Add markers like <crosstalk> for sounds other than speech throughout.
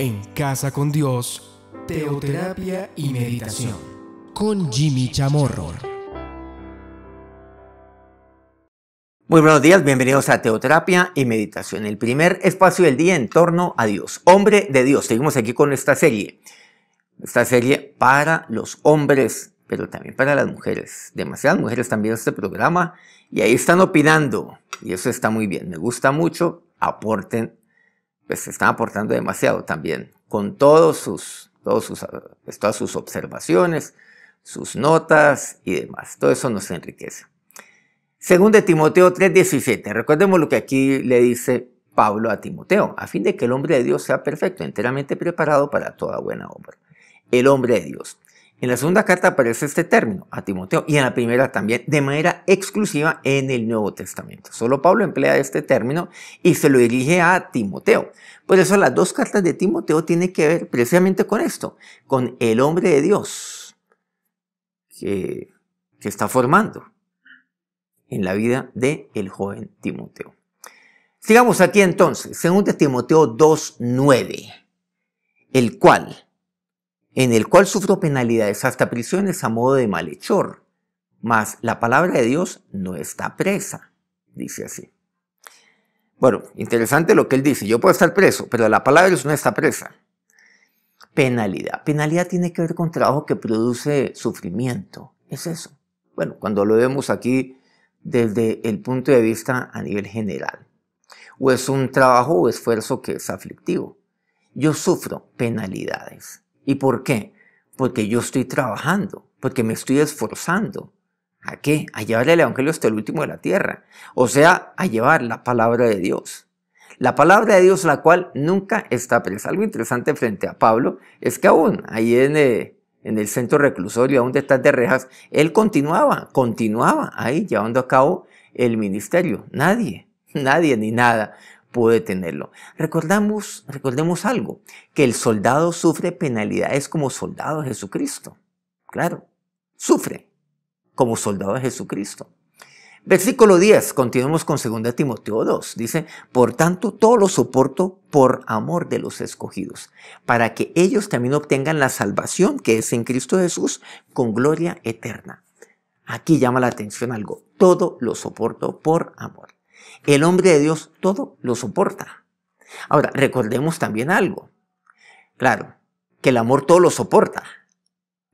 en Casa con Dios, Teoterapia y Meditación, con Jimmy Chamorro. Muy buenos días, bienvenidos a Teoterapia y Meditación, el primer espacio del día en torno a Dios, hombre de Dios. Seguimos aquí con esta serie, esta serie para los hombres, pero también para las mujeres. Demasiadas mujeres también en este programa y ahí están opinando y eso está muy bien, me gusta mucho, aporten pues están aportando demasiado también, con todos sus, todos sus, pues, todas sus observaciones, sus notas y demás. Todo eso nos enriquece. Según de Timoteo 3:17, recordemos lo que aquí le dice Pablo a Timoteo, a fin de que el hombre de Dios sea perfecto, enteramente preparado para toda buena obra. El hombre de Dios. En la segunda carta aparece este término a Timoteo y en la primera también de manera exclusiva en el Nuevo Testamento. Solo Pablo emplea este término y se lo dirige a Timoteo. Por eso las dos cartas de Timoteo tienen que ver precisamente con esto, con el hombre de Dios que está formando en la vida del el joven Timoteo. Sigamos aquí entonces, de Timoteo 2.9, el cual en el cual sufro penalidades hasta prisiones a modo de malhechor, mas la palabra de Dios no está presa, dice así. Bueno, interesante lo que él dice, yo puedo estar preso, pero la palabra de Dios no está presa. Penalidad. Penalidad tiene que ver con trabajo que produce sufrimiento. Es eso. Bueno, cuando lo vemos aquí desde el punto de vista a nivel general. O es un trabajo o esfuerzo que es aflictivo. Yo sufro penalidades. ¿Y por qué? Porque yo estoy trabajando, porque me estoy esforzando. ¿A qué? A llevar el Evangelio hasta el último de la tierra. O sea, a llevar la palabra de Dios. La palabra de Dios, la cual nunca está presa. Algo interesante frente a Pablo es que aún ahí en, eh, en el centro reclusorio, aún detrás de rejas, él continuaba, continuaba ahí llevando a cabo el ministerio. Nadie, nadie ni nada puede tenerlo. Recordamos, recordemos algo, que el soldado sufre penalidades como soldado de Jesucristo. Claro, sufre como soldado de Jesucristo. Versículo 10, continuemos con 2 Timoteo 2, dice, por tanto todo lo soporto por amor de los escogidos, para que ellos también obtengan la salvación que es en Cristo Jesús con gloria eterna. Aquí llama la atención algo, todo lo soporto por amor. El hombre de Dios todo lo soporta. Ahora, recordemos también algo. Claro, que el amor todo lo soporta.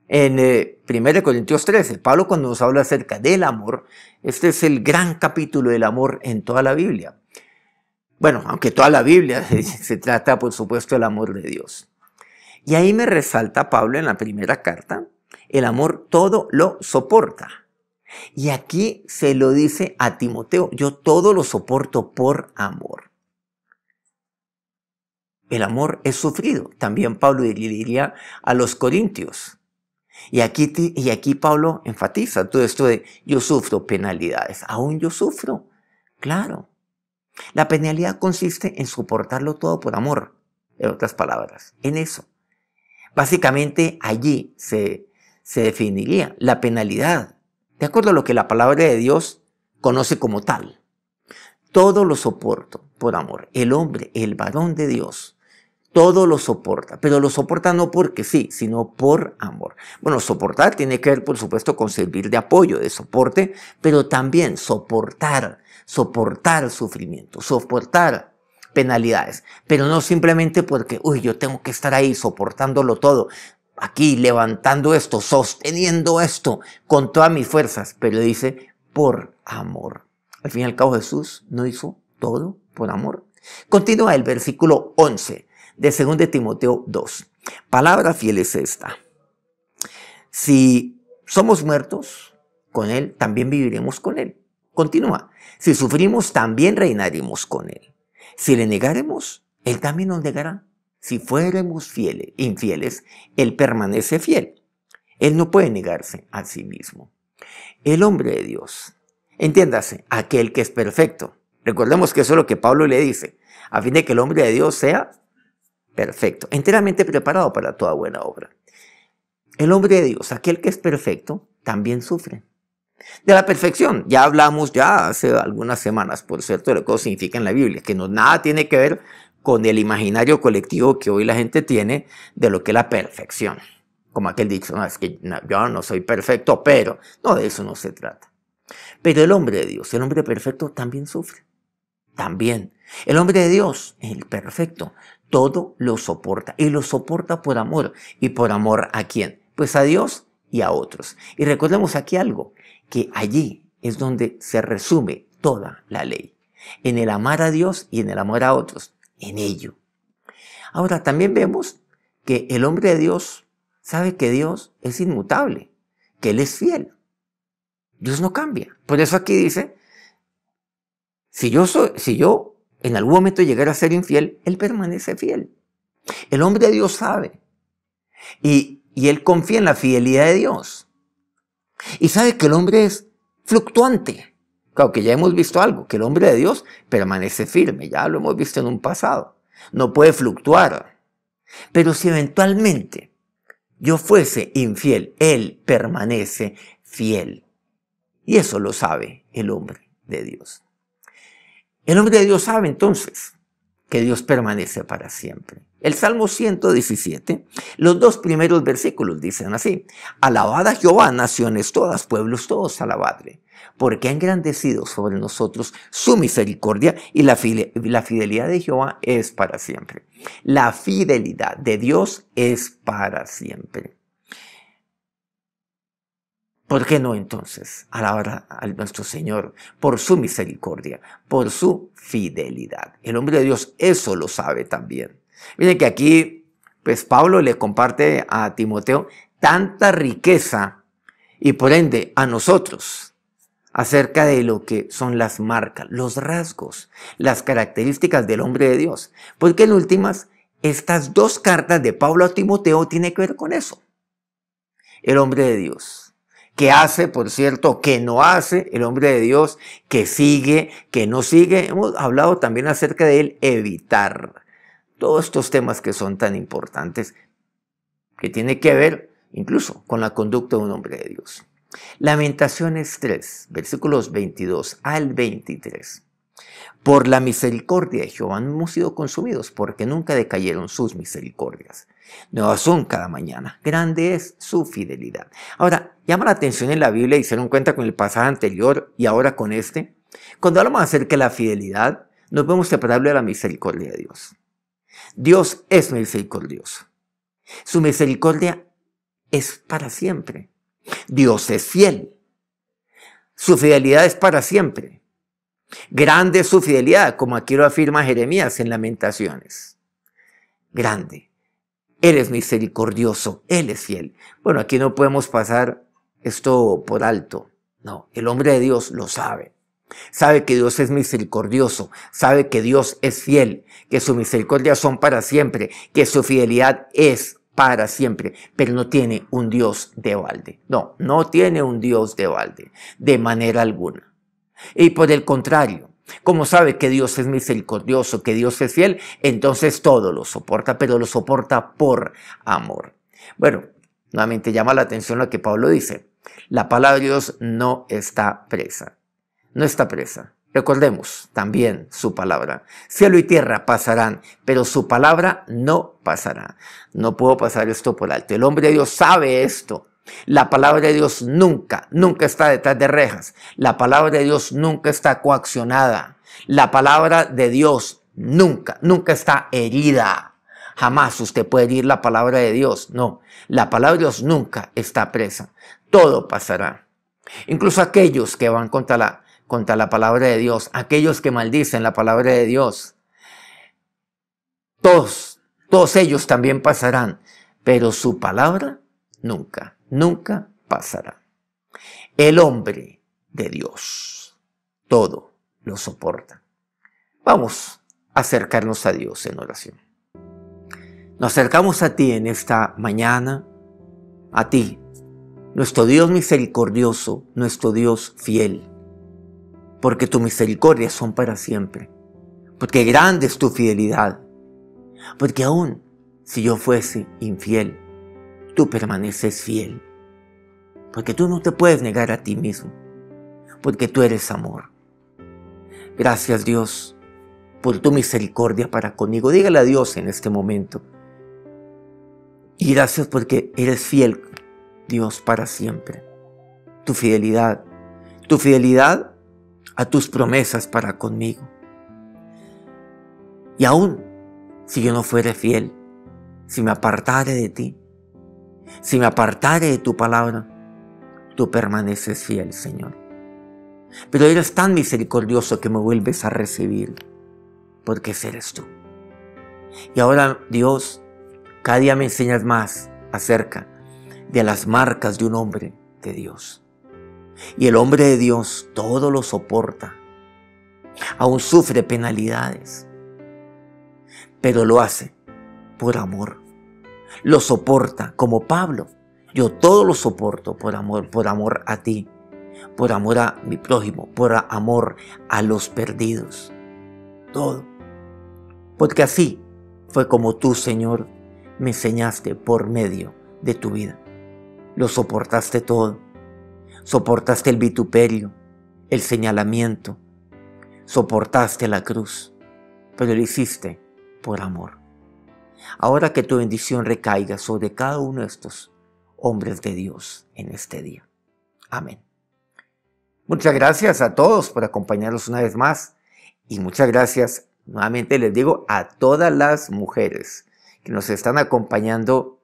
En 1 eh, Corintios 13, Pablo cuando nos habla acerca del amor, este es el gran capítulo del amor en toda la Biblia. Bueno, aunque toda la Biblia <laughs> se trata, por supuesto, del amor de Dios. Y ahí me resalta Pablo en la primera carta, el amor todo lo soporta. Y aquí se lo dice a Timoteo, yo todo lo soporto por amor. El amor es sufrido. También Pablo diría a los corintios. Y aquí, y aquí Pablo enfatiza todo esto de yo sufro penalidades. Aún yo sufro. Claro. La penalidad consiste en soportarlo todo por amor. En otras palabras, en eso. Básicamente allí se, se definiría la penalidad de acuerdo a lo que la palabra de Dios conoce como tal. Todo lo soporto por amor. El hombre, el varón de Dios, todo lo soporta, pero lo soporta no porque sí, sino por amor. Bueno, soportar tiene que ver, por supuesto, con servir de apoyo, de soporte, pero también soportar, soportar sufrimiento, soportar penalidades, pero no simplemente porque, uy, yo tengo que estar ahí soportándolo todo aquí levantando esto, sosteniendo esto con todas mis fuerzas, pero dice, por amor. Al fin y al cabo Jesús no hizo todo por amor. Continúa el versículo 11 de 2 de Timoteo 2. Palabra fiel es esta. Si somos muertos con Él, también viviremos con Él. Continúa. Si sufrimos, también reinaremos con Él. Si le negaremos, Él también nos negará. Si fuéramos fieles, infieles, Él permanece fiel. Él no puede negarse a sí mismo. El hombre de Dios, entiéndase, aquel que es perfecto. Recordemos que eso es lo que Pablo le dice, a fin de que el hombre de Dios sea perfecto, enteramente preparado para toda buena obra. El hombre de Dios, aquel que es perfecto, también sufre. De la perfección, ya hablamos ya hace algunas semanas, por cierto, de lo que significa en la Biblia, que no, nada tiene que ver con el imaginario colectivo que hoy la gente tiene de lo que es la perfección. Como aquel dicho, no, es que yo no soy perfecto, pero no, de eso no se trata. Pero el hombre de Dios, el hombre perfecto también sufre. También. El hombre de Dios, el perfecto, todo lo soporta. Y lo soporta por amor. ¿Y por amor a quién? Pues a Dios y a otros. Y recordemos aquí algo, que allí es donde se resume toda la ley. En el amar a Dios y en el amor a otros en ello. Ahora, también vemos que el hombre de Dios sabe que Dios es inmutable, que Él es fiel. Dios no cambia. Por eso aquí dice, si yo, soy, si yo en algún momento llegara a ser infiel, Él permanece fiel. El hombre de Dios sabe. Y, y Él confía en la fidelidad de Dios. Y sabe que el hombre es fluctuante. Claro, que ya hemos visto algo, que el hombre de Dios permanece firme, ya lo hemos visto en un pasado. No puede fluctuar. Pero si eventualmente yo fuese infiel, Él permanece fiel. Y eso lo sabe el hombre de Dios. El hombre de Dios sabe entonces que Dios permanece para siempre. El Salmo 117, los dos primeros versículos dicen así, Alabada a Jehová, naciones todas, pueblos todos, alabadle, porque ha engrandecido sobre nosotros su misericordia y la fidelidad de Jehová es para siempre. La fidelidad de Dios es para siempre. ¿Por qué no entonces alabar al nuestro Señor por su misericordia, por su fidelidad? El hombre de Dios eso lo sabe también. Miren que aquí, pues Pablo le comparte a Timoteo tanta riqueza y por ende a nosotros acerca de lo que son las marcas, los rasgos, las características del hombre de Dios. Porque en últimas, estas dos cartas de Pablo a Timoteo tienen que ver con eso. El hombre de Dios que hace, por cierto, qué no hace el hombre de Dios, qué sigue, qué no sigue. Hemos hablado también acerca de él evitar. Todos estos temas que son tan importantes, que tiene que ver incluso con la conducta de un hombre de Dios. Lamentaciones 3, versículos 22 al 23. Por la misericordia de Jehová no hemos sido consumidos, porque nunca decayeron sus misericordias. Nuevas son cada mañana. Grande es su fidelidad. Ahora, llama la atención en la Biblia y se dan cuenta con el pasaje anterior y ahora con este. Cuando hablamos acerca de la fidelidad, nos podemos separable de la misericordia de Dios. Dios es misericordioso. Su misericordia es para siempre. Dios es fiel. Su fidelidad es para siempre. Grande es su fidelidad, como aquí lo afirma Jeremías en Lamentaciones. Grande. Él es misericordioso, Él es fiel. Bueno, aquí no podemos pasar esto por alto. No, el hombre de Dios lo sabe. Sabe que Dios es misericordioso, sabe que Dios es fiel, que su misericordia son para siempre, que su fidelidad es para siempre, pero no tiene un Dios de balde. No, no tiene un Dios de balde, de manera alguna. Y por el contrario, como sabe que Dios es misericordioso, que Dios es fiel, entonces todo lo soporta, pero lo soporta por amor. Bueno, nuevamente llama la atención lo que Pablo dice. La palabra de Dios no está presa. No está presa. Recordemos también su palabra. Cielo y tierra pasarán, pero su palabra no pasará. No puedo pasar esto por alto. El hombre de Dios sabe esto. La palabra de Dios nunca, nunca está detrás de rejas. La palabra de Dios nunca está coaccionada. La palabra de Dios nunca, nunca está herida. Jamás usted puede herir la palabra de Dios. No, la palabra de Dios nunca está presa. Todo pasará. Incluso aquellos que van contra la, contra la palabra de Dios, aquellos que maldicen la palabra de Dios. Todos, todos ellos también pasarán, pero su palabra nunca nunca pasará. El hombre de Dios todo lo soporta. Vamos a acercarnos a Dios en oración. Nos acercamos a ti en esta mañana, a ti, nuestro Dios misericordioso, nuestro Dios fiel, porque tu misericordia son para siempre, porque grande es tu fidelidad, porque aún si yo fuese infiel, tú permaneces fiel. Porque tú no te puedes negar a ti mismo. Porque tú eres amor. Gracias Dios por tu misericordia para conmigo. Dígale a Dios en este momento. Y gracias porque eres fiel, Dios, para siempre. Tu fidelidad, tu fidelidad a tus promesas para conmigo. Y aún si yo no fuere fiel, si me apartare de ti, si me apartare de tu palabra, tú permaneces fiel, Señor. Pero eres tan misericordioso que me vuelves a recibir, porque eres tú. Y ahora, Dios, cada día me enseñas más acerca de las marcas de un hombre de Dios. Y el hombre de Dios todo lo soporta, aún sufre penalidades, pero lo hace por amor lo soporta, como Pablo. Yo todo lo soporto por amor, por amor a ti, por amor a mi prójimo, por amor a los perdidos. Todo. Porque así fue como tú, Señor, me enseñaste por medio de tu vida. Lo soportaste todo. Soportaste el vituperio, el señalamiento. Soportaste la cruz, pero lo hiciste por amor. Ahora que tu bendición recaiga sobre cada uno de estos hombres de Dios en este día. Amén. Muchas gracias a todos por acompañarnos una vez más y muchas gracias nuevamente les digo a todas las mujeres que nos están acompañando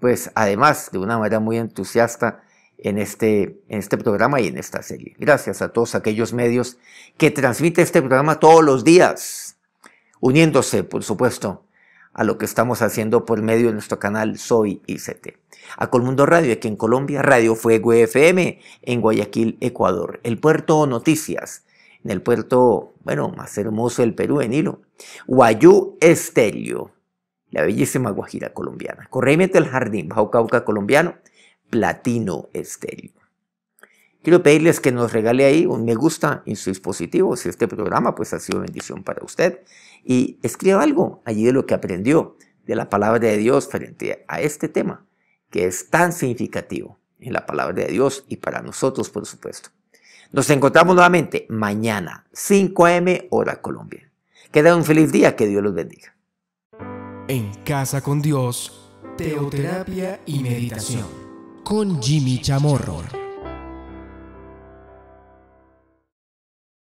pues además de una manera muy entusiasta en este, en este programa y en esta serie. Gracias a todos aquellos medios que transmiten este programa todos los días, uniéndose, por supuesto, a lo que estamos haciendo por medio de nuestro canal Soy ICT. A Colmundo Radio, aquí en Colombia, Radio Fuego FM, en Guayaquil, Ecuador. El puerto Noticias, en el puerto, bueno, más hermoso del Perú, en Hilo. Guayú Estelio, la bellísima Guajira colombiana. corriente del Jardín, Bajo colombiano, Platino Estelio. Quiero pedirles que nos regale ahí un me gusta en su dispositivo, si este programa pues ha sido bendición para usted y escriba algo allí de lo que aprendió, de la palabra de Dios frente a este tema, que es tan significativo en la palabra de Dios y para nosotros, por supuesto. Nos encontramos nuevamente mañana, 5 a.m. hora Colombia. Queda un feliz día, que Dios los bendiga. En casa con Dios, teoterapia y meditación con Jimmy Chamorro.